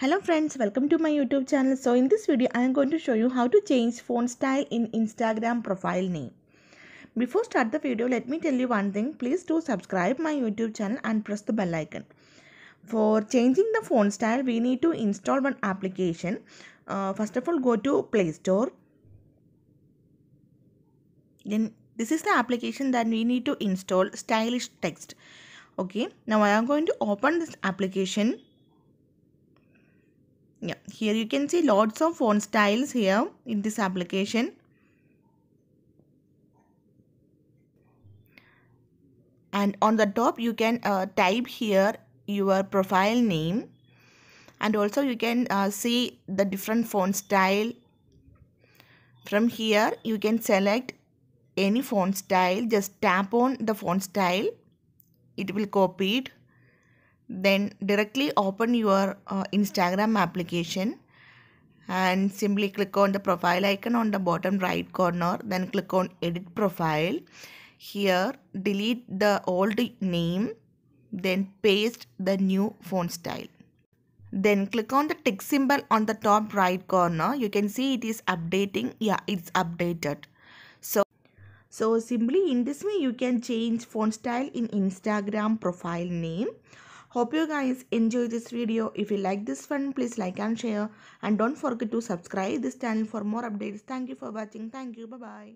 hello friends welcome to my youtube channel so in this video i am going to show you how to change font style in instagram profile name before start the video let me tell you one thing please do subscribe my youtube channel and press the bell icon for changing the font style we need to install one application uh, first of all go to play store then this is the application that we need to install stylish text okay now i am going to open this application yeah here you can see lots of font styles here in this application and on the top you can uh, type here your profile name and also you can uh, see the different font style from here you can select any font style just tap on the font style it will copy it then directly open your uh, Instagram application and simply click on the profile icon on the bottom right corner then click on edit profile here delete the old name then paste the new font style then click on the tick symbol on the top right corner you can see it is updating yeah it's updated so so simply in this way you can change font style in instagram profile name Hope you guys enjoy this video. If you like this one, please like and share. And don't forget to subscribe this channel for more updates. Thank you for watching. Thank you. Bye-bye.